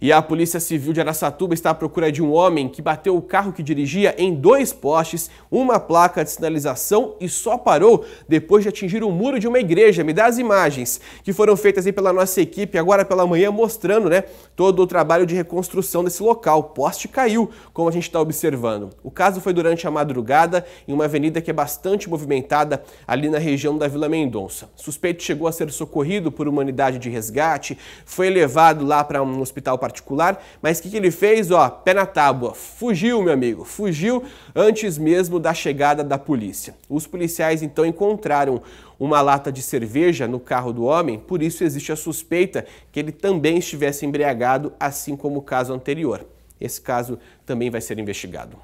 E a Polícia Civil de Araçatuba está à procura de um homem que bateu o carro que dirigia em dois postes, uma placa de sinalização e só parou depois de atingir o muro de uma igreja. Me dá as imagens que foram feitas aí pela nossa equipe agora pela manhã mostrando, né, todo o trabalho de reconstrução desse local. O poste caiu, como a gente está observando. O caso foi durante a madrugada em uma avenida que é bastante movimentada ali na região da Vila Mendonça. O suspeito chegou a ser socorrido por uma unidade de resgate, foi levado lá para um hospital particular, mas o que, que ele fez? Ó, pé na tábua, fugiu, meu amigo, fugiu antes mesmo da chegada da polícia. Os policiais então encontraram uma lata de cerveja no carro do homem, por isso existe a suspeita que ele também estivesse embriagado, assim como o caso anterior. Esse caso também vai ser investigado.